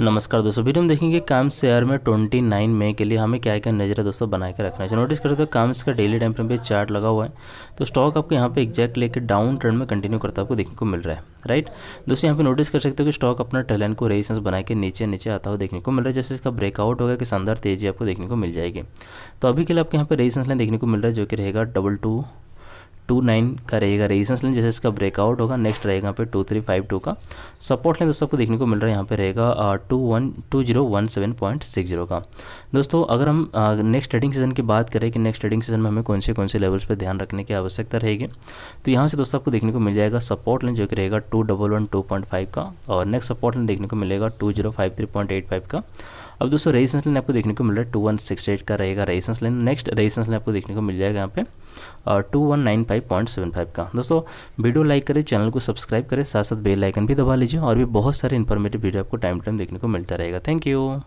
नमस्कार दोस्तों वीडियो हम देखेंगे काम्स शेयर में 29 मई के लिए हमें क्या क्या नजर है दोस्तों बनाए के रखना है नोटिस करते हो काम्स का डेली टाइम फ्रेम पे चार्ट लगा हुआ है तो स्टॉक आपको यहाँ पे एक्जैक्ट लेके डाउन ट्रेंड में कंटिन्यू करता आपको देखने को मिल रहा है राइट दोस्तों यहाँ पे नोटिस कर सकते हो कि स्टॉक अपना टैलेंट को रेजिस्टेंस बना के नीचे नीचे आता हुआ देखने को मिल रहा है जैसे इसका ब्रेकआउट होगा कि शानदार तेजी आपको देखने को मिल जाएगी तो अभी के लिए आपके यहाँ पर रेजिस्टेंस लाइन देखने को मिल रहा है जो कि रहेगा डबल टू नाइन का रहेगा रेजिस्टेंस लेन जैसे इसका ब्रेकआउट होगा नेक्स्ट रहेगा यहाँ पे टू थ्री फाइव टू का सपोर्ट लेन दोस्तों आपको देखने को मिल रहा है यहाँ पे रहेगा two one two zero one seven point six zero का दोस्तों अगर हम नेक्स्ट ट्रेडिंग सीजन की बात करें कि नेक्स्ट ट्रेडिंग सीजन में हमें कौन से कौन से लेवल्स पर ध्यान रखने की आवश्यकता रहेगी तो यहाँ से दोस्तों आपको देखने को मिल जाएगा सपोर्ट लेन जो कि रहेगा two double one two point five का और नेक्स्ट सपोर्ट लेन देखने को मिलेगा two zero five three point eight five का अब दोस्तों रेजिस्टेंस लाइन आपको देखने को मिल रहा है टू वन सिक्स एट का रहेगा resistance line next resistance line आपको देखने को मिल जाएगा यहाँ पे और two one nine five point seven five का दोस्तों वीडियो लाइक करें चैनल को सब्सक्राइब करें साथ साथ बेल आइकन भी दबा लीजिए और भी बहुत सारे इन्फॉर्मेटिव वीडियो आपको टाइम टाइम देखने को मिलता रहेगा थैंक यू